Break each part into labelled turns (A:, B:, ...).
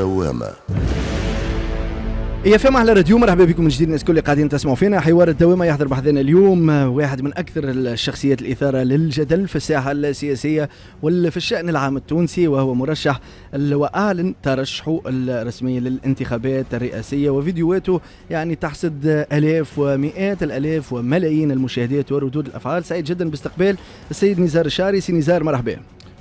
A: الدوامة
B: يا فيم اهلا راديو مرحبا بكم من جديد الناس الكل اللي قاعدين تسمعوا فينا حوار الدوامه يحضر بحضنا اليوم واحد من اكثر الشخصيات الاثاره للجدل في الساحه السياسيه وفي الشان العام التونسي وهو مرشح واعلن ترشحه الرسمي للانتخابات الرئاسيه وفيديوهاته يعني تحصد الاف ومئات الالاف وملايين المشاهدات وردود الافعال سعيد جدا باستقبال السيد نزار الشاري سي نزار
A: مرحبا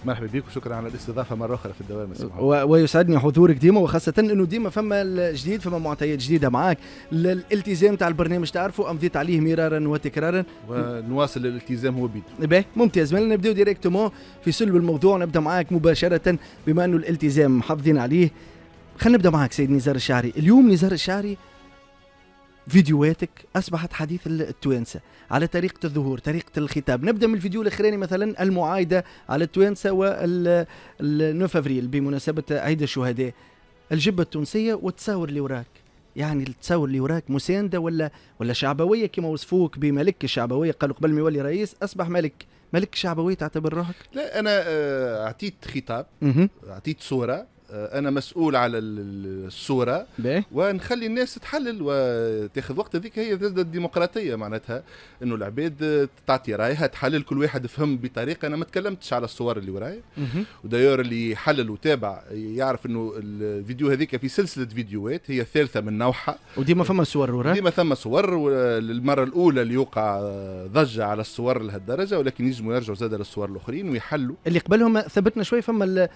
A: مرحبا بك وشكرا على الاستضافه مره اخرى في الدوام
B: و... ويسعدني حضورك ديما وخاصه انه ديما فما الجديد فما معطيات جديده معاك الالتزام تاع البرنامج تعرفه امضيت عليه مرارا وتكرارا
A: ونواصل الالتزام هو بيد
B: باهي ممتاز مالنا نبداو ديريكتومون في سلب الموضوع نبدا معاك مباشره بما انه الالتزام محافظين عليه خلينا نبدا معاك سيد نزار الشعري اليوم نزار الشعري فيديوهاتك اصبحت حديث التوانسه على طريقه الظهور طريقه الخطاب نبدا من الفيديو الاخراني مثلا المعايده على التوانسه وال 9 افريل بمناسبه عيد الشهداء الجبه التونسيه والتصاور اللي وراك يعني التصور اللي وراك مسانده ولا ولا شعبويه كما وصفوك بملك الشعبويه قالوا قبل ما يولي رئيس اصبح ملك ملك الشعبويه تعتبر روحك؟
A: لا انا آه، اعطيت خطاب اعطيت صوره آه، انا مسؤول على الصوره ونخلي الناس تحلل وتاخذ وقت هذيك هي زاد الديمقراطيه معناتها انه العباد تعطي رايها تحلل كل واحد فهم بطريقه انا ما تكلمتش على الصور اللي ورايا ودايور اللي حلل وتابع يعرف انه الفيديو هذيك في سلسله فيديوهات هي الثالثه من نوعها
B: وديما فما صور وراها ديما
A: فما صور للمره الاولى اللي يوقع ضجه على الصور لهالدرجه ولكن يجموا يرجعوا زاد للصور الاخرين ويحلوا
B: اللي قبلهم ثبتنا شوي فما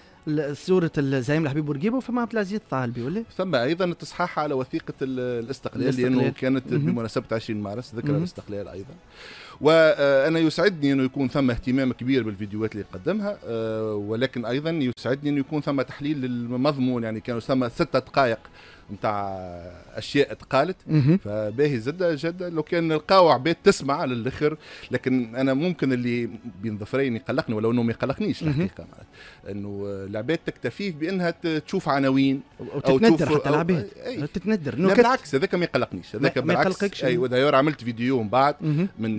B: صوره زي ابراهيم الحبيب بورقيبه وفما عبد العزيز الطالبي
A: ولا ثم ايضا التصحاح على وثيقه الاستقلال لانه كانت بمناسبه 20 مارس ذكرى الاستقلال ايضا وانا يسعدني انه يكون ثم اهتمام كبير بالفيديوهات اللي قدمها آه، ولكن ايضا يسعدني انه يكون ثم تحليل للمضمون يعني كانوا ثم ستة دقائق نتاع اشياء اتقالت فباهي زد جد لو كان نلقاو عباد تسمع للاخر لكن انا ممكن اللي بين ظفرين يقلقني ولو انه ما يقلقنيش الحقيقه انه العباد تكتفي بانها تشوف عناوين او تتندر حتى العباد تتندر لا بالعكس هذاك ما يقلقنيش هذاك بالعكس ايوه ودايور عملت فيديو من بعد من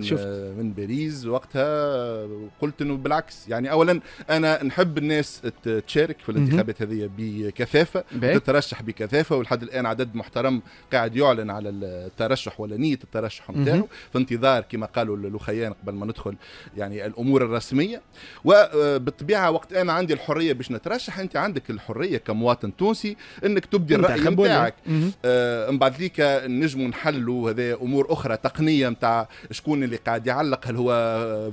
A: من باريس وقتها قلت انه بالعكس يعني اولا انا نحب الناس تشارك في الانتخابات هذه بكثافه تترشح بكثافه لحد الان عدد محترم قاعد يعلن على الترشح ولا نيه الترشح نتاعو في انتظار كما قالوا الاخيان قبل ما ندخل يعني الامور الرسميه وبالطبيعه آه، وقت انا عندي الحريه باش نترشح انت عندك الحريه كمواطن تونسي انك تبدي الراي نتاعك آه من بعد ذيك نجموا نحلوا هذا امور اخرى تقنيه نتاع شكون اللي قاعد يعلق هل هو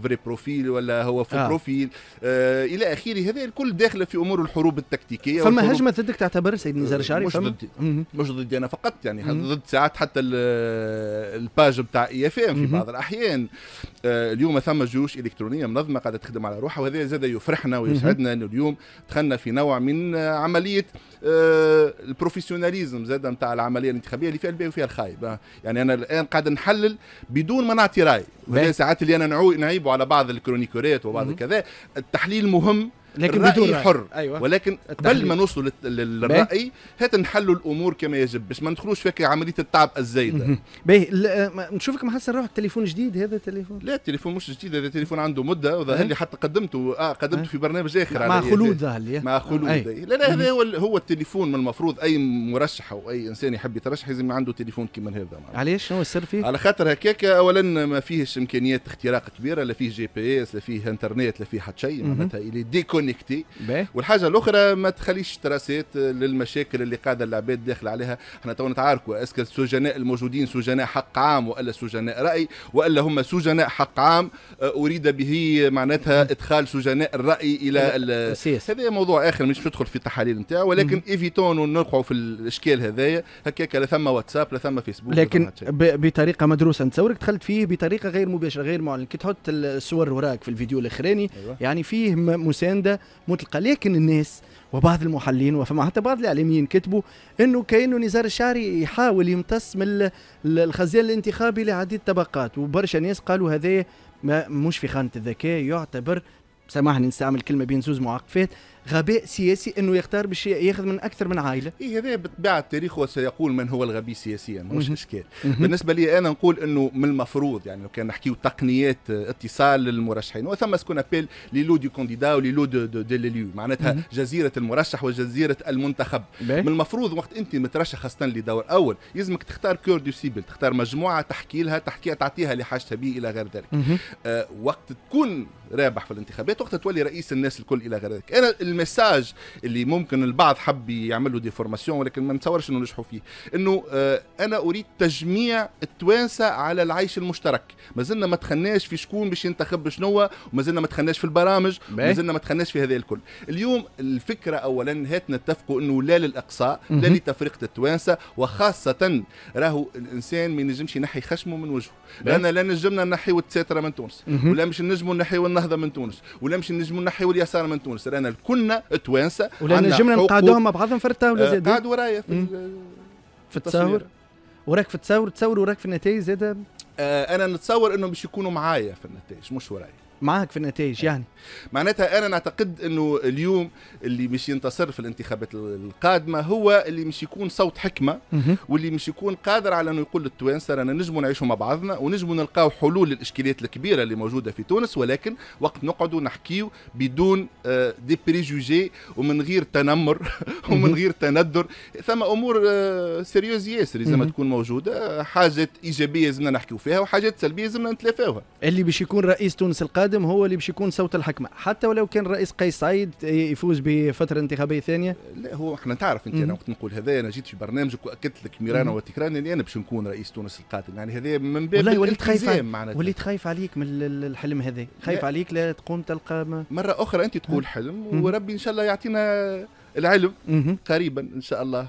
A: فري بروفيل ولا هو فو آه. بروفيل آه الى اخره هذا الكل داخله في امور الحروب التكتيكيه فما هجمه ضدك تعتبر سيد نزار الشعري مش ضدي مش ضدي انا فقط يعني ضد ساعات حتى الباج بتاع اي اف ام في بعض الاحيان آه، اليوم ثم جيوش الكترونيه منظمه قاعده تخدم على روحها وهذا زاد يفرحنا ويسعدنا انه اليوم دخلنا في نوع من آه، عمليه آه، البروفيسيوناليزم زاد نتاع العمليه الانتخابيه اللي فيها البي وفيها الخايب يعني انا الان قاعد نحلل بدون ما نعطي راي وهذا ساعات اللي انا نعيبه على بعض الكرونيكورات وبعض كذا التحليل مهم لكن بدون رأي. حر أيوة. ولكن قبل ما نوصلوا للراي هات نحلوا الامور كما يجب باش ما ندخلوش في عمليه التعب الزايده باهي نشوفك محسن روحك تليفون جديد هذا تليفون لا التليفون مش جديد هذا تليفون عنده مده وظهر أه؟ لي حتى قدمته اه قدمته أه؟ في برنامج اخر مع خلود ظهر لي مع خلود لا لا هذا هو هو التليفون من المفروض اي مرشح او اي انسان يحب يترشح لازم عنده تليفون كيما هذا علاش شنو السر فيه؟ على خاطر هكاك اولا ما فيهش امكانيات اختراق كبيره لا فيه جي بي اس لا فيه انترنت لا فيه حتى شيء معناتها كونيكتي والحاجه الاخرى ما تخليش تراسات للمشاكل اللي قاعده العباد داخل عليها احنا تو نتعاركوا اسكو السجناء الموجودين سجناء حق عام والا سجناء راي والا هم سجناء حق عام آه، اريد به معناتها ادخال سجناء الراي الى السياسه هذا موضوع اخر مش ندخل في التحاليل نتاعو ولكن ايفيتون ونوقعوا في الاشكال هذايا هكاك لا ثم واتساب لا ثم فيسبوك لكن
B: بطريقه مدروسه نتصورك دخلت فيه بطريقه غير مباشره غير معلن كي تحط الصور وراك في الفيديو الاخراني أيوة. يعني فيه مسانده هذا مطلقه لكن الناس وبعض المحللين وفما حتى بعض الاعلاميين كتبوا انه كانه نزار الشعري يحاول يمتص من الخزان الانتخابي لعديد الطبقات وبرشا ناس قالوا هذا مش في خانه الذكاء يعتبر سامحني
A: نستعمل كلمه بين زوز معقفات غباء سياسي انه يختار باش ياخذ من اكثر من عائله إيه هذا بالطبيعه التاريخ وسيقول من هو الغبي سياسيا مش اشكال بالنسبه لي انا نقول انه من المفروض يعني لو كان نحكيو تقنيات اتصال للمرشحين وثم سكون ابيل لو دي كونديدا ولي لو دو دي ليو معناتها جزيره المرشح وجزيره المنتخب من المفروض وقت انت مترشح خاصه لدور اول يلزمك تختار كور دو سيبل تختار مجموعه تحكي لها تحكيها تعطيها لحاجتها به الى غير ذلك آه وقت تكون رابح في الانتخابات وقت تولي رئيس الناس الكل الى غير ذلك انا المساج اللي ممكن البعض حب يعمل له فورماسيون ولكن ما نتصورش انه نجحوا فيه انه آه، انا اريد تجميع التوانسه على العيش المشترك ما زلنا ما تخناش في شكون باش ينتخب شنو زلنا ما تخناش في البرامج زلنا ما تخناش في هذا الكل اليوم الفكره اولا هات نتفقوا انه لا للاقصاء لا لتفرقه التوانسه وخاصه راهو الانسان ما ينجمش ينحي خشمه من وجهه لان لا نجمنا نحيو التساتره من تونس ولا مش نجموا نحيو النهضه من تونس ولا مش نجموا نحيو اليسار من تونس رانا الكل كلنا توانسه ولا نجمنا نقعدوهم مع
B: بعضهم في ولا آه، زاد قعد
A: ورايا في, في التصاور
B: وراك في التصاور تصور وراك في النتائج زاد
A: آه انا نتصور انهم باش يكونوا معايا في النتائج مش ورايا معاك في النتائج إيه. يعني معناتها انا نعتقد انه اليوم اللي مش ينتصر في الانتخابات القادمه هو اللي مش يكون صوت حكمه واللي مش يكون قادر على انه يقول للتوانسه رانا نجموا نعيشوا مع بعضنا ونجموا نلقاو حلول للاشكاليات الكبيره اللي موجوده في تونس ولكن وقت نقعدوا نحكيو بدون دي آه، بريجوجي ومن غير تنمر ومن غير تندر ثم امور سيريوز آه، ياسر لازم تكون موجوده حاجات ايجابيه لازمنا نحكيو فيها وحاجات سلبيه لازمنا نتلافاوها
B: اللي باش يكون رئيس تونس القادم القادم هو اللي باش يكون صوت الحكمه حتى ولو كان رئيس قيس سعيد يفوز بفتره انتخابيه ثانيه
A: لا هو احنا تعرف انت انا وقت نقول هذا انا جيت في برنامجك واكدت لك ميرانا وتكرانا اني انا باش نكون رئيس تونس القادم يعني هذا من باب والله وليت خايف وليت خايف عليك من الحلم هذا خايف عليك لا تقوم تلقى ما. مره اخرى انت تقول حلم وربي ان شاء الله يعطينا العلم قريبا ان شاء الله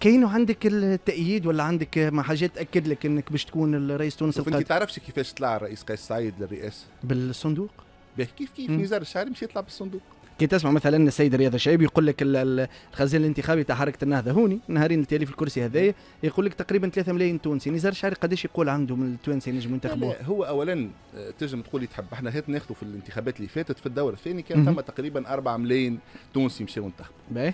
B: كاين عندك التأييد ولا عندك ما حاجة تأكد لك أنك باش تكون الرئيس تونس القادم؟ أنت
A: تعرفش كيفاش طلع الرئيس قيس سعيد للرئاسة؟
B: بالصندوق؟
A: كيف كيف نزار الشعري مش يطلع بالصندوق
B: كي تسمع مثلا السيد رياض الشعيبي يقول لك الخزين الانتخابي تاع حركه النهضه هوني نهارين التالي في الكرسي هذايا يقول لك تقريبا 3 ملايين تونسي نزار الشعري قداش يقول عندهم التونسي
A: نجم ينتخبوا هو اولا آه، تنجم تقول تحب احنا هات ناخذوا في الانتخابات اللي فاتت في الدور الثاني كان ثم تقريبا 4 ملايين تونسي مشاو انتخبوا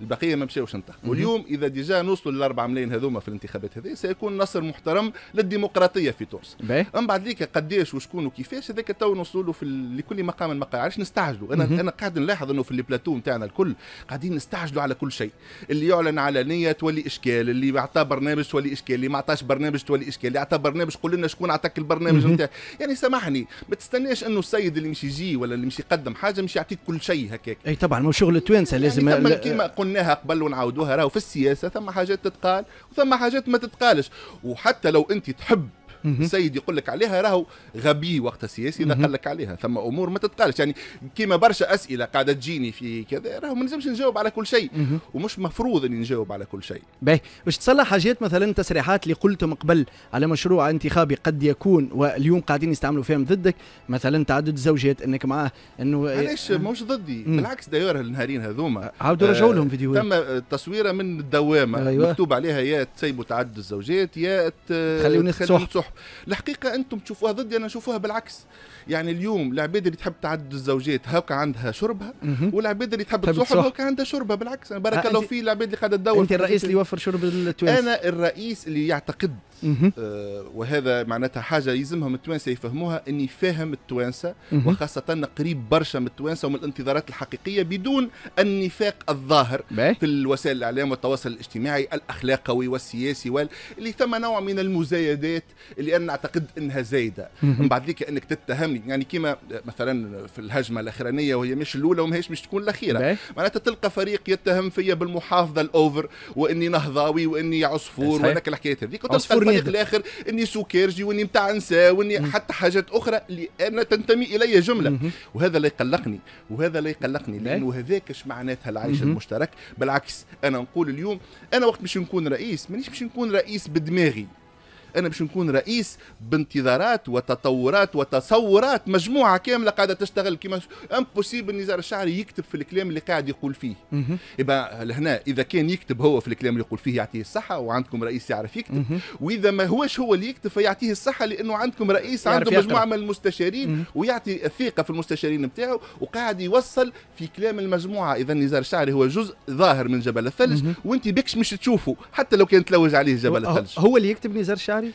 A: البقيه ما مشاوش انتخبوا واليوم اذا ديجا نوصلوا لل 4 ملايين هذوما في الانتخابات هذه سيكون نصر محترم للديمقراطيه في تونس من بعد ذيك قداش وشكون وكيفاش هذاك تو نوصلوا في لكل مقام مقاعد علاش نستعجلوا انا انا قاعد نلاحظ انه في اللي بلاتو نتاعنا الكل قاعدين نستعجلوا على كل شيء اللي يعلن على نيه تولي اشكال اللي اعطى برنامج تولي اشكال اللي ما اعطاش برنامج تولي اشكال اللي اعطى برنامج قول لنا شكون اعطاك البرنامج نتاع يعني سامحني ما تستناش انه السيد اللي مش يجي ولا اللي مش يقدم حاجه مش يعطيك كل شيء هكاك اي طبعا مو شغل التوانسه يعني لازم يعني ل... كما قلناها قبل ونعاودوها راهو في السياسه ثم حاجات تتقال وثم حاجات ما تتقالش وحتى لو انت تحب السيد يقول لك عليها راهو غبي وقت السياسي اذا قال لك عليها ثم امور ما تتقالش يعني كيما برشا اسئله قاعده تجيني في كذا راهو ما نجمش نجاوب على كل شيء ومش مفروض اني نجاوب على كل شيء باهي باش تصلح حاجات مثلا تصريحات اللي قلتهم قبل على مشروع انتخابي قد
B: يكون واليوم قاعدين يستعملوا فيهم ضدك مثلا تعدد الزوجات انك معاه انه علاش آه. مش
A: ضدي مم. بالعكس داير النهارين هذوما عاودوا رجعوا لهم آه، فيديوهات تم تصويره من الدوامه أيوة. مكتوب عليها يا تسيبوا تعدد الزوجات يا خليوني نصح الحقيقه انتم تشوفوها ضدي انا نشوفوها بالعكس يعني اليوم العباد اللي تحب تعدد الزوجات هاكا عندها شربها والعباد اللي تحب تصحب هاكا عندها شربها بالعكس بارك آه، الله في العباد اللي قاعده تدور انت الرئيس اللي يوفر شرب التوانسه انا الرئيس اللي يعتقد آه وهذا معناتها حاجه يلزمهم التوانسه يفهموها اني فاهم التوانسه وخاصه قريب برشا من التوانسه ومن الانتظارات الحقيقيه بدون النفاق الظاهر في الوسائل الاعلام والتواصل الاجتماعي الاخلاقوي والسياسي وال... اللي ثم نوع من المزايدات اللي انا اعتقد انها زايده من بعد ذيك انك تتهم يعني يعني كيما مثلا في الهجمه الاخرانيه وهي مش الاولى وماهيش مش تكون الاخيره معناتها تلقى فريق يتهم فيا بالمحافظه الاوفر واني نهضاوي واني عصفور وهذاك الحكايات هذيك وتلقى الفريق الاخر اني سوكيرجي واني نتاع نساء واني م. حتى حاجات اخرى لان تنتمي الي جمله م. وهذا لا يقلقني وهذا لا يقلقني لانه هذاك اش معناتها العيش م. المشترك بالعكس انا نقول اليوم انا وقت باش نكون رئيس مانيش باش نكون رئيس بدماغي انا باش نكون رئيس بانتظارات وتطورات وتصورات مجموعه كامله قاعده تشتغل كيما امبوسيبل نزار الشعري يكتب في الكلام اللي قاعد يقول فيه يبقى لهنا اذا كان يكتب هو في الكلام اللي يقول فيه يعطيه الصحه وعندكم رئيس يعرف يكتب واذا ما هوش هو اللي يكتب فيعطيه الصحه لانه عندكم رئيس عنده مجموعه من المستشارين ويعطي الثقه في المستشارين نتاعو وقاعد يوصل في كلام المجموعه اذا نزار الشعري هو جزء ظاهر من جبل الثلج وانت بكش مش تشوفه حتى لو كان تلوج عليه جبل الثلج هو اللي يكتب نزار الشعري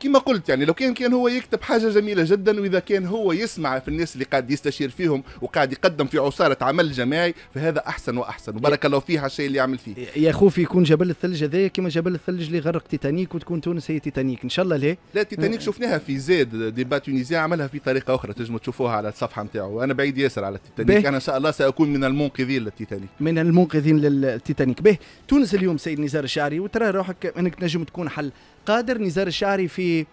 A: كما قلت يعني لو كان كان هو يكتب حاجة جميلة جدا وإذا كان هو يسمع في الناس اللي قاعد يستشير فيهم وقاعد يقدم في عصارة عمل جماعي فهذا أحسن وأحسن وبارك الله فيه على الشيء اللي يعمل فيه يا خوفي
B: يكون جبل الثلج هذايا كما جبل الثلج اللي غرق تيتانيك وتكون تونس هي تيتانيك إن شاء الله ليه لا تيتانيك
A: شفناها في زاد ديبا تونيزيا عملها في طريقة أخرى تنجموا تشوفوها على الصفحة نتاعو أنا بعيد ياسر على التيتانيك أنا إن شاء الله سأكون من المنقذين للتيتانيك
B: من المنقذين للتيتانيك به تونس اليوم سيد نزار الشعري وترى روحك أنك نجم تكون حل قادر نزار الشعري في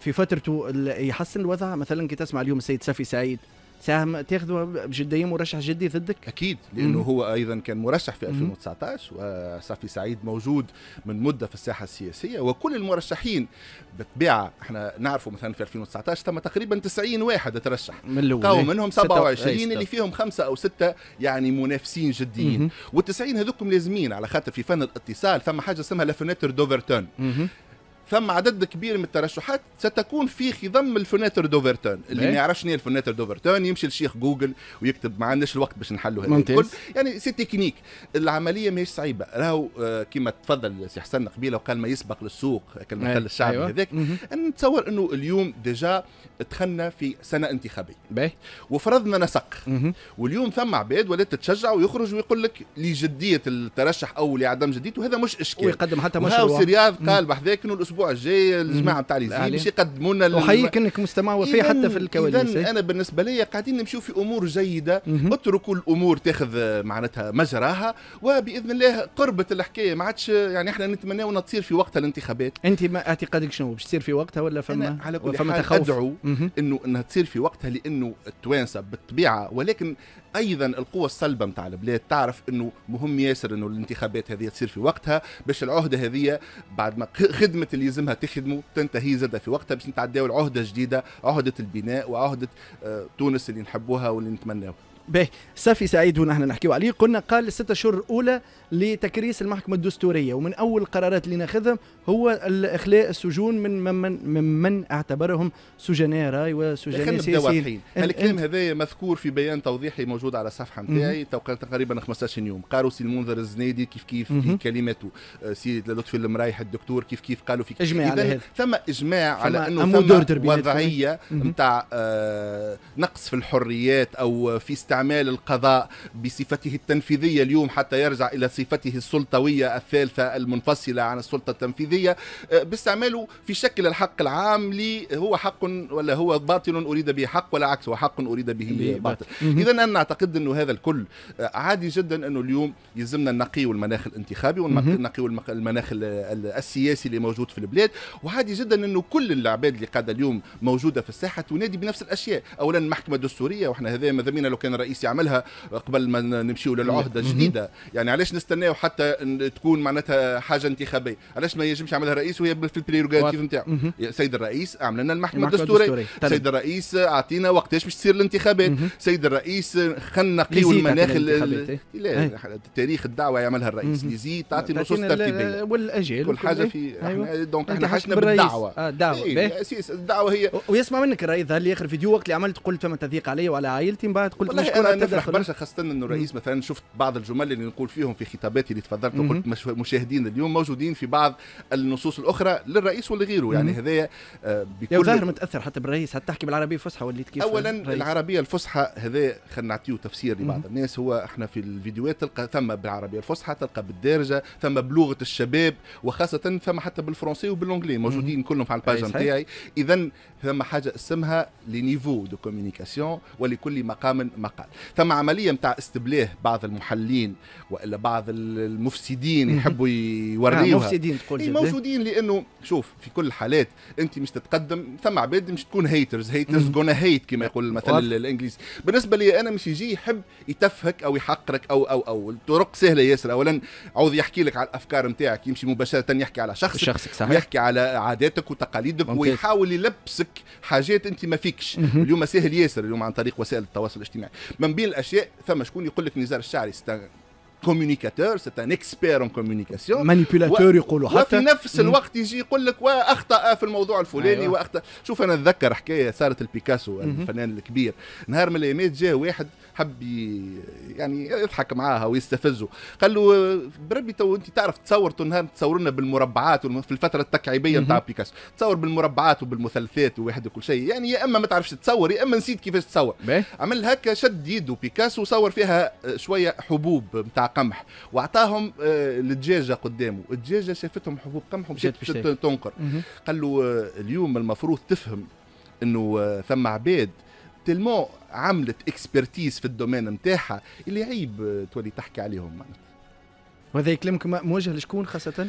B: في فترته يحسن الوضع مثلا كنت اسمع اليوم السيد سفي سعيد ساهم تاخذه
A: بجديه مرشح جدي ضدك؟ اكيد لانه مم. هو ايضا كان مرشح في 2019 وصافي سعيد موجود من مده في الساحه السياسيه وكل المرشحين بالطبيعه احنا نعرفوا مثلا في 2019 تم تقريبا 90 واحد ترشح من الاول منهم 27 اللي فيهم خمسه او سته يعني منافسين جديين وال90 هذوكم لازمين على خاطر في فن الاتصال ثم حاجه اسمها لافونيتر فونيتر دوفرتون ثم عدد كبير من الترشحات ستكون في خضم الفوناتر دوفرتون اللي ما يعرفش شنو الفوناتر دوفرتون يمشي لشيخ جوجل ويكتب ما عندناش الوقت باش نحلوا هذا الكل يعني سي تكنيك العمليه ماهيش صعيبه راهو آه، كما تفضل سي حسن قبيله وقال ما يسبق للسوق كالمثل الشعبي أيوة. هذاك نتصور انه اليوم ديجا دخلنا في سنه انتخابيه باهي وفرضنا نسق واليوم ثم عباد ولات تتشجع ويخرج ويقول لك لجديه الترشح او لعدم جديته وهذا مش اشكال ويقدم حتى مشروع قال بحذاك انه الاسبوع الاسبوع الجاي الجماعه نتاع ليزي باش يقدموا لنا احييك انك مستمع وفي حتى في الكواليس اذا إيه؟ انا بالنسبه لي قاعدين نمشيو في امور جيده اتركوا الامور تاخذ معناتها مجراها وباذن الله قربت الحكايه ما عادش يعني احنا نتمناو تصير في وقتها الانتخابات انت ما اعتقادك شنو باش تصير في وقتها ولا فما على كل فما تخوف ادعو انه انها تصير في وقتها لانه التوانسه بالطبيعه ولكن ايضا القوى الصلبه نتاع البلاد تعرف انه مهم ياسر انه الانتخابات هذه تصير في وقتها باش العهده هذه بعد ما خدمه اللي يلزمها تخدمه تنتهي زادة في وقتها باش نتعداو لعهده جديده عهده البناء وعهده آه، تونس اللي نحبوها واللي نتمناوها به
B: صافي سعيد ونحن نحكيو عليه قلنا قال الست اشهر
A: الاولى لتكريس المحكمه
B: الدستوريه ومن اول القرارات اللي ناخذها هو الاخلاء السجون من من, من, من اعتبرهم سجناء راي وسجناء سياسيين الكلام
A: هذا مذكور في بيان توضيحي موجود على الصفحه نتاعي تقريبا 15 يوم قالوا سي المنذر الزنيدي كيف كيف في كلمته آه، سي لطفي المرايح الدكتور كيف كيف قالوا في اجماع على هذا ثم اجماع على انه ثم وضعيه نتاع آه، نقص في الحريات او في استعمال استعمال القضاء بصفته التنفيذية اليوم حتى يرجع إلى صفته السلطوية الثالثة المنفصلة عن السلطة التنفيذية أه، باستعماله في شكل الحق العام لي هو حق ولا هو باطل أريد به حق ولا عكس هو حق أريد به باطل إذا أنا أعتقد أنه هذا الكل أه، عادي جدا أنه اليوم يلزمنا النقي والمناخ الانتخابي والنقي والمناخ السياسي اللي موجود في البلاد وعادي جدا أنه كل العباد اللي قاعدة اليوم موجودة في الساحة تنادي بنفس الأشياء أولا المحكمة الدستورية وإحنا هذا ماذا لو كان الرئيس يعملها قبل ما نمشيو للعهده الجديده يعني علاش نستناو حتى تكون معناتها حاجه انتخابيه علاش ما ينجمش يعملها الرئيس وهي في البريروغاتيف نتاعو سيد الرئيس عمل لنا المحكمه الدستوريه سيد الرئيس اعطينا وقتاش باش تصير الانتخابات سيد الرئيس خلنا نقيو المناخ إيه. إيه. تاريخ الدعوه يعملها الرئيس يزيد تعطي نصوص ترتيبيه والاجيال كل حاجه في احنا أيوة. دونك احنا حشنا بالدعوه آه، إيه،
B: الدعوه هي ويسمع منك الرئيس ظهر لي اخر فيديو وقت اللي عملت قلت فما تضييق علي وعلى عائلتي من بعد قلت مش
A: انا نفرح برشا خاصه انه الرئيس مثلا شفت بعض الجمل اللي نقول فيهم في خطاباتي اللي تفضلت وقلت مشاهدين اليوم موجودين في بعض النصوص الاخرى للرئيس ولغيره يعني هذايا آه، بكل ظاهر متاثر حتى بالرئيس حتى تحكي بالعربيه الفصحى وليت كيف اولا العربيه الفصحى هذا خلينا نعطيه تفسير لبعض الناس هو احنا في الفيديوهات تلقى ثم بالعربيه الفصحى تلقى بالدارجه ثم بلغه الشباب وخاصه ثم حتى بالفرنسي وبالانجلي موجودين كلهم على الباج نتاعي اذا ثم حاجه اسمها لي نيفو دو كوميونيكاسيون ولكل مقام مقام الاقل ثم عملية نتاع استبلاه بعض المحلين وإلا بعض المفسدين يحبوا آه، يوريوها مفسدين تقول إيه؟ موجودين لأنه شوف في كل الحالات أنت مش تتقدم ثم عباد مش تكون هيترز هيترز جونا هيت كما يقول المثل الإنجليزي بالنسبة لي أنا مش يجي يحب يتفهك أو يحقرك أو أو أو الطرق سهلة ياسر أولا عوض يحكي لك على الأفكار نتاعك يمشي مباشرة يحكي على شخصك شخصك صحيح ويحكي على عاداتك وتقاليدك ويحاول يلبسك حاجات أنت ما فيكش اليوم سهل ياسر اليوم عن طريق وسائل التواصل الاجتماعي من بين الاشياء فما شكون يقول لك نزار الشعري كوميونيكاتور سي ان اكسبير اون كوميونيكاسيون مانيبيولاتور يقولوا حتى وفي نفس الوقت يجي يقول لك واخطا في الموضوع الفلاني أيوة. واخطا شوف انا اتذكر حكايه صارت البيكاسو الفنان الكبير نهار من الايامات جاء واحد حب يعني يضحك معاها ويستفزه قال له بربي تو انت تعرف تصور تنهار تصور لنا بالمربعات في الفتره التكعيبيه نتاع بيكاسو تصور بالمربعات وبالمثلثات وواحد وكل شيء يعني يا اما ما تعرفش تصور يا اما نسيت كيفاش تصور عمل هكا شد يده بيكاسو وصور فيها شويه حبوب نتاع قمح واعطاهم آه، الدجاجه قدامه الدجاجه شافتهم حبوب قمح ومشات تنقر قال له آه، اليوم المفروض تفهم انه آه، ثم عباد تلمو عملت اكسبرتيز في الدومين نتاعها اللي عيب تولي تحكي عليهم معناتها وهذا كلامك موجه لشكون خاصه؟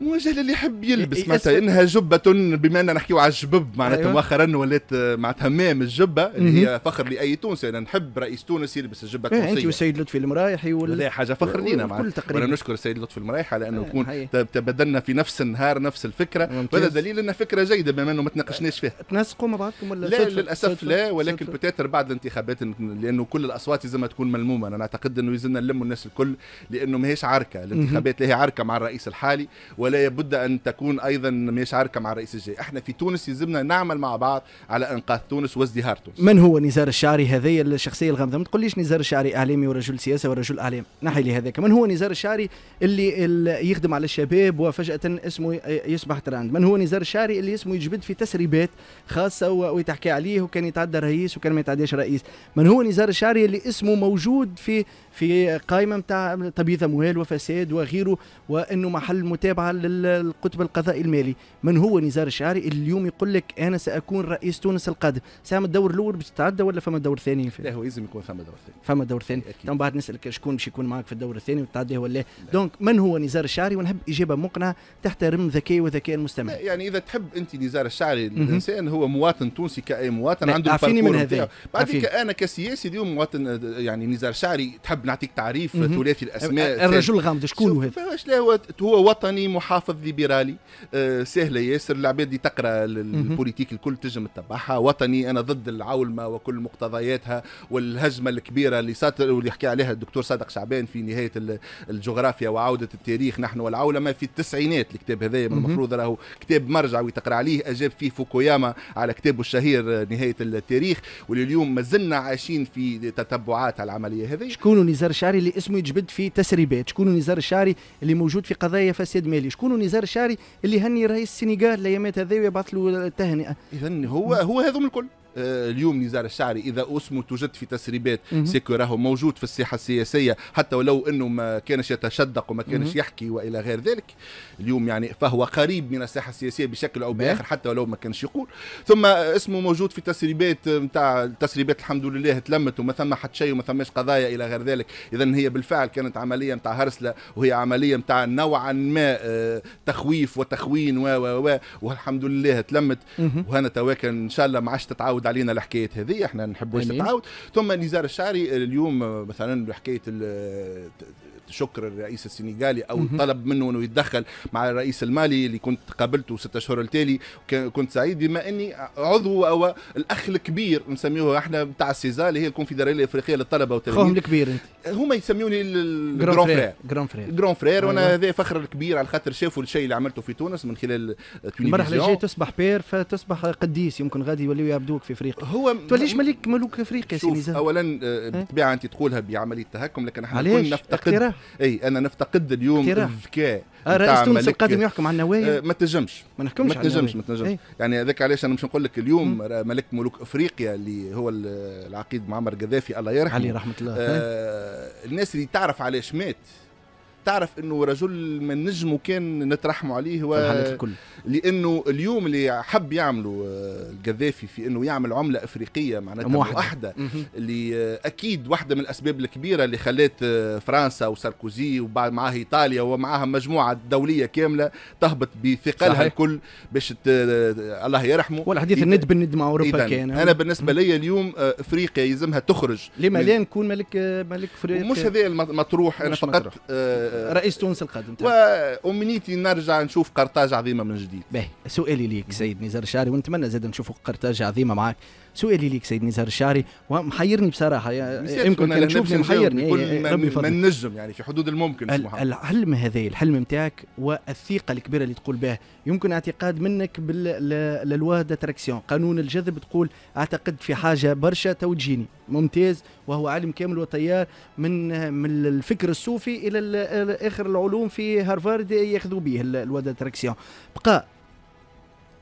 A: موجه للي يحب يلبس معناتها انها جبه بما ان نحكيو على الجبب أيوة. معناتها أيوة. مؤخرا ولات معناتها مام الجبه اللي هي فخر لاي تونسي انا نحب رئيس تونس يلبس الجبه إيه، التونسيه انت والسيد
B: لطفي المرايحي ولا لا حاجه فخر لينا معناتها وانا
A: نشكر السيد لطفي المرايحي على انه إيه، يكون آه تبادلنا في نفس النهار نفس الفكره وهذا دليل انها فكره جيده بما انه ما تناقشناش فيها تنسقوا مع بعضكم ولا لا للاسف لا ولكن بتاتر بعد الانتخابات لانه كل الاصوات لازم تكون ملمومه انا اعتقد انه يلزمنا نلموا الناس الكل لانه ماهيش عركه الانتخابات لا هي عركه مع الرئيس الحالي ولا ولا يبد ان تكون ايضا مشاركه مع رئيس الجاي احنا في تونس يلزمنا نعمل مع بعض على انقاذ تونس وازدهار تونس
B: من هو نزار الشعري هذه الشخصيه الغامضه ما تقوليش نزار الشعري اعلامي ورجل سياسه ورجل اعلام نحي لهذاك من هو نزار الشعري اللي, اللي يخدم على الشباب وفجاه اسمه يصبح ترند من هو نزار الشعري اللي اسمه يجبد في تسريبات خاصه ويتحكي عليه وكان يتعدى رئيس وكان ما يتعداش رئيس من هو نزار الشعري اللي اسمه موجود في في قائمه نتاع تبييض اموال وفساد وغيره وانه محل متابعه للقطب القضائي المالي من هو نزار الشعري اللي اليوم يقول لك انا ساكون رئيس تونس القادم سام الدور الاول باش تتعدى ولا فما دور ثاني لا
A: هو لازم يكون فما دور ثاني
B: فما دور ثاني تو بعد نسالك شكون باش يكون معك في الدور الثاني وتتعدى ولا لا. دونك من هو نزار الشعري ونحب اجابه مقنعه تحترم ذكائي وذكاء المستمع
A: يعني اذا تحب انت نزار الشعري الانسان هو مواطن تونسي كاي مواطن عنده عفيني من هذا بعدين انا كسياسي اليوم مواطن يعني نزار الشعري تحب نعطيك تعريف ثلاثي الاسماء الرجل
B: الغامض شكون
A: هذا؟ هو وطني حافظ ليبرالي آه، سهله ياسر العباد اللي تقرا البوليتيك الكل تجم تتبعها وطني انا ضد العولمه وكل مقتضياتها والهجمه الكبيره اللي صارت واللي حكى عليها الدكتور صادق شعبان في نهايه الجغرافيا وعوده التاريخ نحن والعولمه في التسعينات الكتاب هذا المفروض راهو كتاب مرجع ويتقرا عليه اجاب فيه فوكوياما على كتابه الشهير آه، نهايه التاريخ ولليوم ما زلنا عايشين في تتبعات على العمليه هذه
B: شكون نزار الشعري اللي اسمه يجبد في تسريبات شكون نزار الشعري اللي موجود في قضايا فساد مالي شكون نزار الشعري اللي هني رئيس السنغال الايامات هذه ويبعث له التهنئه اذا
A: هو هو هذوم الكل آه، اليوم نزار الشعري اذا اسمه توجد في تسريبات سيكو راهو موجود في الساحه السياسيه حتى ولو انه ما كانش يتشدق وما كانش يحكي والى غير ذلك اليوم يعني فهو قريب من الساحه السياسيه بشكل او باخر حتى ولو ما كانش يقول ثم اسمه موجود في تسريبات نتاع آه، التسريبات الحمد لله تلمت وما ثم حتى شيء وما ثمش قضايا الى غير ذلك اذا هي بالفعل كانت عمليه نتاع هرسله وهي عمليه نتاع نوعا ما آه، تخويف وتخوين و و و والحمد لله تلمت وهنا تواكل ان شاء الله ما عادش تتعاود تعود علينا الحكايات هذه احنا نحبوا تتعاود ثم نزار الشعري اليوم مثلا حكايه شكر الرئيس السنغالي او طلب منه انه يتدخل مع الرئيس المالي اللي كنت قابلته ستة اشهر التالي كنت سعيد بما اني عضو او الاخ الكبير نسميه احنا بتاع السيزال اللي هي الكونفدراليه الافريقيه للطلبه والتلاميذ خوهم الكبير انت هما يسميوني الجرون فرير جرون فرير جرون فرير وانا هذا أيوة. فخر الكبير على خاطر شافوا الشيء اللي عملته في تونس من خلال المرحله الجايه
B: تصبح بير فتصبح قديس يمكن غادي يوليو يعبدوك
A: في افريقيا هو توليش ملك ملوك افريقيا سي اولا آه، إيه؟ بالطبيعه انت تقولها بعمليه تهكم لكن احنا كنا نفتقد اي انا نفتقد اليوم الذكاء آه، رئيس تونس القادم يحكم على النوايا آه، ما تنجمش ما نحكمش ما تنجمش ما تنجمش يعني هذاك علاش انا مش نقول لك اليوم ملك ملوك افريقيا اللي هو العقيد معمر قذافي الله يرحمه عليه رحمه الله آه، الناس اللي تعرف علاش مات تعرف انه رجل من نجمه كان نترحموا عليه و... الكل. لانه اليوم اللي حب يعمله آه، القذافي في انه يعمل عمله افريقيه معناتها موحده اللي آه، اكيد واحده من الاسباب الكبيره اللي خلات آه، فرنسا وساركوزي وبعد معاه ايطاليا ومعاها مجموعه دوليه كامله تهبط بثقلها الكل باش الله يرحمه والحديث الند بالند مع اوروبا كان انا بالنسبه لي اليوم افريقيا يلزمها تخرج لما لا نكون ملك ملك افريقيا مش هذا المطروح انا فقط آه، رئيس تونس القادم وامنيتي نرجع نشوف قرطاج عظيمه من جديد باهي سؤالي ليك سيد نزار الشعري ونتمنى زاد نشوفوا
B: قرطاج عظيمه معاك سؤالي ليك سيد نزار الشعري ومحيرني بصراحه يمكن كان تشوفني محيرني إيه، ربي من نجم يعني
A: في حدود الممكن
B: الحلم هذا الحلم نتاعك والثقه الكبيره اللي تقول به يمكن اعتقاد منك باللوا داتراكسيون قانون الجذب تقول اعتقد في حاجه برشا توجيني ممتاز وهو عالم كامل وطيار من من الفكر الصوفي الى اخر العلوم في هارفارد ياخذوا به الوا داتراكسيون بقى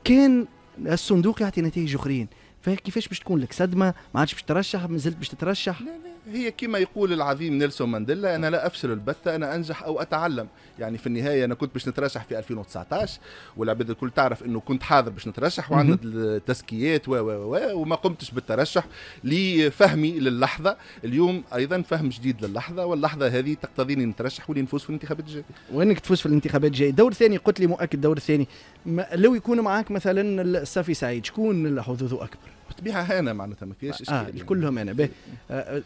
B: كان الصندوق يعطي نتائج اخرين فكيفاش باش تكون لك صدمه ما عادش باش ترشح ما زلت باش تترشح لا لا
A: هي كما يقول العظيم نيلسون مانديلا انا لا افشل البتة انا انجح او اتعلم يعني في النهايه انا كنت باش نترشح في 2019 والعباد الكل تعرف انه كنت حاضر باش نترشح وعندنا التزكيات و و وما قمتش بالترشح لفهمي للحظه اليوم ايضا فهم جديد للحظه واللحظه هذه تقتضيني نترشح ولي نفوز في الانتخابات الجايه وانك تفوز في الانتخابات
B: الجايه دور ثاني قلت لي مؤكد دور ثاني لو يكون معاك مثلا الصافي سعيد شكون حظوظه اكبر تبيعها هنا معناتها ما فيهاش اشكال آه يعني. كلهم هنا باهي آه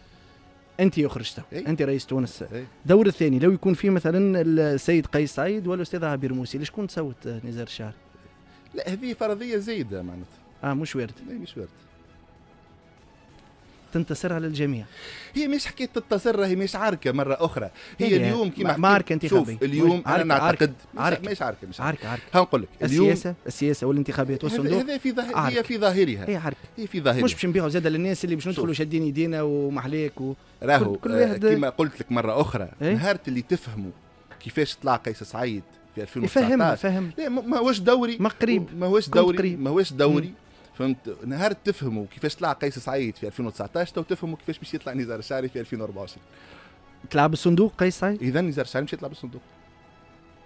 B: انت يخرج تو إيه؟ انت رئيس تونس الدور إيه. الثاني لو يكون فيه مثلا السيد قيس سعيد والاستاذ عبير موسي ليش كنت صوت نزار الشعري؟
A: لا هذه فرضيه زايده معناتها اه مش وارد إيه، مش وارد تنتصرها للجميع هي مش حكايه تنتصر هي مش عركه مره اخرى هي, هي إيه، اليوم كما معركه انتخابيه اليوم انا نعتقد عركة مش عركه مش عركه عركه هنقول لك السياسه السياسه والانتخابات والصندوق هذا في ظاهر هي في ظاهرها هي عركه هي في ظاهرها مش باش
B: نبيعوا زاد للناس اللي باش ندخلوا شادين ايدينا ومحليك و... راهو كل آه، واحد كما قلت لك مره اخرى إيه؟ نهار
A: اللي تفهموا كيفاش طلع قيس سعيد في 2019 فهم فهم لا ما هوش دوري ما قريب ما هوش دوري ما هوش دوري فهمت نهار تفهموا كيفاش طلع قيس سعيد في 2019 تو تفهموا كيفاش باش يطلع نزار الشعري في 2024 تلعب بالصندوق قيس سعيد؟ اذا نزار الشعري مش يطلع بالصندوق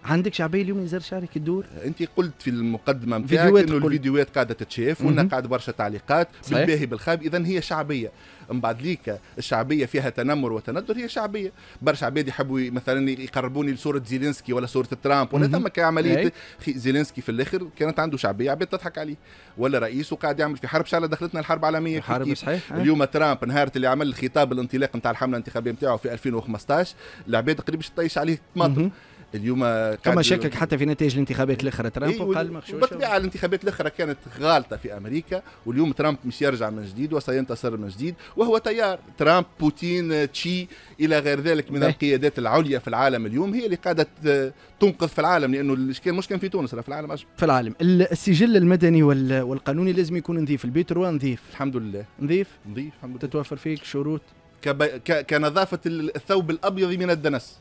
A: عندك شعبيه اليوم يزر شعرك يدور انت قلت في المقدمه نتاعك انه الفيديوهات قاعده تتشاف قاعد برشا تعليقات بالباهي بالخاب اذا هي شعبيه من بعد ليك الشعبيه فيها تنمر وتندر هي شعبيه برشا عباد يحبوا مثلا يقربوني لصوره زيلينسكي ولا صوره ترامب ولا ثم عمليه زيلينسكي في الاخر كانت عنده شعبيه عباد تضحك عليه ولا رئيس وقاعد يعمل في حرب شعله دخلتنا الحرب العالميه حرب صحيح اليوم ترامب نهار اللي عمل الخطاب الانطلاق نتاع الحمله الانتخابيه نتاعو في 2015 العباد قريب طيش عليه طماطم اليوم كما شكك
B: حتى في نتائج الانتخابات الاخرى ترامب إيه وقال مخشوش بالطبيعه
A: الانتخابات الاخرى كانت غالطه في امريكا واليوم ترامب مش يرجع من جديد وسينتصر من جديد وهو تيار ترامب بوتين تشي الى غير ذلك من إيه. القيادات العليا في العالم اليوم هي اللي قاعده آه، تنقذ في العالم لانه الاشكال مش كان في تونس في العالم أجل. في العالم
B: السجل المدني والقانوني لازم يكون
A: نظيف البيت روان نظيف الحمد لله نظيف نظيف الحمد لله تتوفر فيك شروط كب... ك... كنظافه الثوب الابيض من الدنس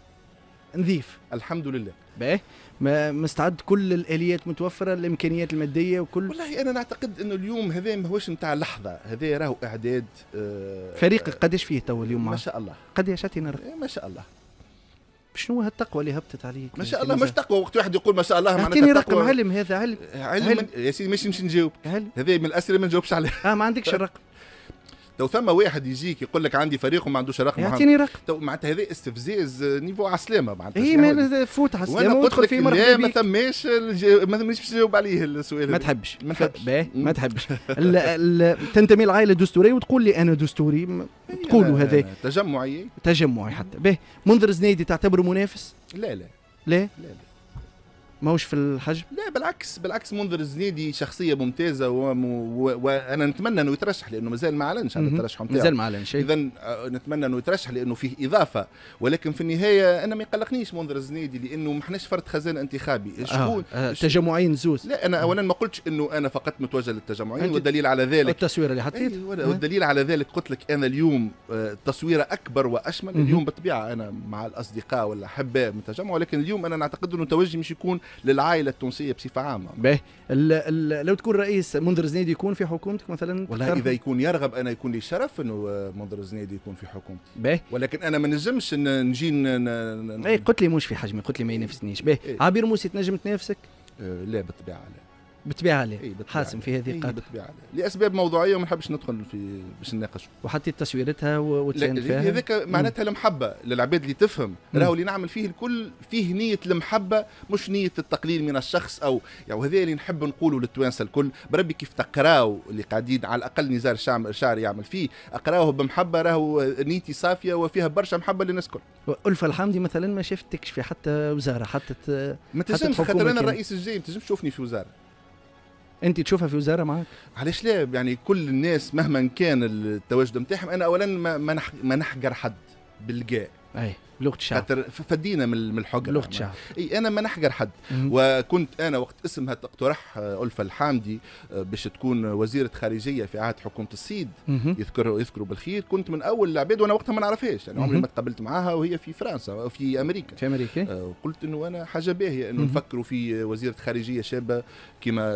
A: نظيف الحمد لله باهي مستعد كل الاليات متوفره الامكانيات الماديه وكل والله انا نعتقد انه اليوم
B: هذا ماهوش نتاع لحظه هذا راهو اعداد آه فريقك قداش فيه تو اليوم ما شاء الله قداش اعطينا ما شاء الله شنو هالتقوى اللي هبطت عليك ما شاء الله مش
A: تقوى وقت واحد يقول ما شاء الله معناتها اعطيني رقم علم هذا علم علم, علم. يا سيدي مش مش نجاوب هذا من الاسئله ما نجاوبش عليها اه ما عندكش الرقم لو ثم واحد يجيك يقول لك عندي فريق وما عندوش رقم يعطيني رقم معناتها هذا استفزاز نيفو على السلامه معناتها اي فوت على السلامه وادخل في لا ما ثماش ما ثماش باش نجاوب عليه السؤال ما تحبش ما تحبش ما تحبش
B: تنتمي للعائله الدستوريه وتقول لي انا دستوري إيه، تقولوا هذا
A: تجمعي
B: تجمعي حتى به منذر زنيدي تعتبره منافس لا لا لا لا, لا. ماهوش في الحجم
A: لا بالعكس بالعكس منذر الزنيدي شخصيه ممتازه وانا نتمنى انه يترشح لانه مازال ما اعلنش على الترشح نتاعو مازال ما اعلنش اذا آه، نتمنى انه يترشح لانه فيه اضافه ولكن في النهايه انا ما يقلقنيش منذر الزنيدي لانه ما احناش فرد خزان انتخابي آه، شكون آه. آه. تجمعين زوز لا انا اولا ما قلتش انه انا فقط متوجه للتجمعين والدليل على ذلك التصويره اللي حطيت إيه، آه. والدليل على ذلك قلت لك انا اليوم التصويره اكبر واشمل اليوم بالطبيعه انا مع الاصدقاء ولا احباء من التجمع ولكن اليوم انا نعتقد انه توجهي مش يكون للعائله التونسيه بصفه عامه باهي لو تكون رئيس منذر زنيدي يكون في حكومتك مثلا ولا اذا يكون يرغب انا يكون لي شرف انه آه، منذر زنيدي يكون في حكومتي باهي ولكن انا ما نجمش نجي اي قلت لي مش في حجمي قلت لي ما ينافسنيش باهي عبير
B: موسي تنجم تنافسك
A: آه، لا بالطبيعه لا
B: بتبيع عليه إيه
A: حاسم هذه إيه، القاعدة إيه لاسباب موضوعيه وما نحبش ندخل في باش نناقش وحتى تصويرتها وتزين فيها هذاك معناتها المحبه للعباد اللي تفهم راهو اللي نعمل فيه الكل فيه نيه المحبه مش نيه التقليل من الشخص او يعني هذا اللي نحب نقوله للتوانسه الكل بربي كيف تقراو اللي قاعدين على الاقل نزار شعر يعمل فيه اقراوه بمحبه راهو نيتي صافيه وفيها برشا محبه للناس الكل
B: الفا الحمدي مثلا ما شفتكش في حتى وزاره حتى ما تنجمش خاطر انا الرئيس
A: الجاي ما تنجمش تشوفني في وزاره انت تشوفها في وزاره معك علاش لا يعني كل الناس مهما كان التواجد نتاعهم انا اولا ما, ما, نحجر حد بالقاء اي لغه الشعب فدينا من الحجر لغه الشعب اي انا ما نحجر حد مم. وكنت انا وقت اسمها تقترح آه، الفا الحامدي آه، باش تكون وزيره خارجيه في عهد حكومه السيد يذكروا يذكروا بالخير كنت من اول العباد وانا وقتها ما نعرفهاش انا يعني عمري ما تقابلت معاها وهي في فرنسا وفي امريكا في امريكا آه قلت انه انا حاجه باهيه انه نفكروا في وزيره خارجيه شابه كما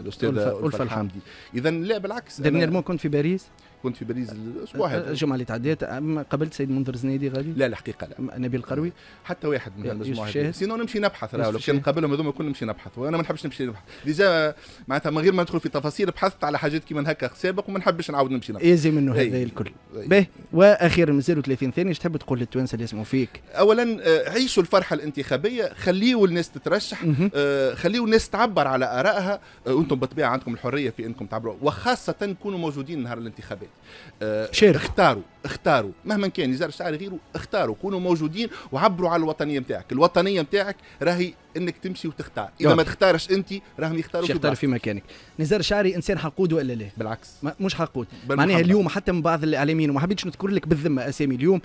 A: الاستاذه الفا, الحامدي اذا لا بالعكس ديرنيرمون
B: كنت في باريس
A: كنت في باريس الاسبوع أه، أه، هذا الجمعه
B: اللي تعديت قابلت سيد منذر
A: زنيدي غادي لا لا الحقيقه لا نبيل القروي حتى واحد من المجموعه هذه سينو نمشي نبحث راه لو كان نقابلهم هذوما كل نمشي نبحث وانا ما نحبش نمشي نبحث ديجا معناتها من غير ما ندخل في تفاصيل بحثت على حاجات كيما هكا سابق وما نحبش نعاود نمشي نبحث يزي منه هذا الكل باهي
B: واخيرا مازالوا 30 ثانيه ايش تحب تقول للتوانسه اللي يسمعوا فيك؟
A: اولا آه، عيشوا الفرحه الانتخابيه خليوا الناس تترشح خليوا الناس تعبر على ارائها وانتم بالطبيعه عندكم الحريه في انكم تعبروا وخاصه كونوا موجودين نهار الانتخابات الانتخابات آه شارك. اختاروا اختاروا مهما كان نزار الشعري غيره اختاروا كونوا موجودين وعبروا على الوطنيه نتاعك الوطنيه نتاعك راهي انك تمشي وتختار اذا ما تختارش انت راهم يختاروا في يختار في مكانك نزار الشعري انسان حقود ولا لا
B: بالعكس ما مش حقود معناها اليوم حتى من بعض الاعلاميين وما حبيتش نذكر لك بالذمه اسامي اليوم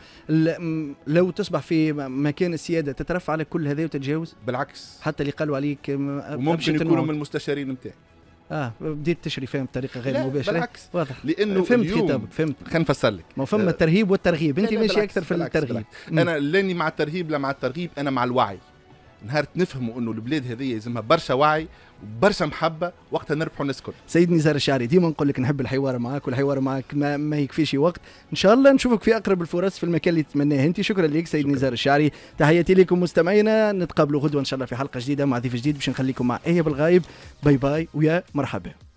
B: لو تصبح في مكان السياده تترفع على كل هذا وتتجاوز بالعكس حتى اللي قالوا عليك ممكن يكونوا من
A: المستشارين نتاعك
B: اه بديت تشري فيهم بطريقه غير مباشره بالعكس واضح لانه فهمت كتابك
A: فهمت خلينا نفسر لك ما فما آه،
B: الترهيب والترغيب انت ماشي اكثر في بالعكس
A: انا لاني مع الترهيب لا مع الترغيب انا مع الوعي نهار نفهموا انه البلاد هذه يلزمها برشا وعي برشا محبه وقتها نربحوا الناس الكل
B: سيد نزار الشعري ديما نقول لك نحب الحوار معاك والحوار معاك ما, ما يكفيش وقت ان شاء الله نشوفك في اقرب الفرص في المكان اللي تتمناه انت شكرا لك سيد شكرا. نزار الشعري تحياتي لكم مستمعينا نتقابلوا غدوه ان شاء الله في حلقه جديده مع ضيف جديد باش نخليكم مع ايه بالغايب باي باي ويا مرحبا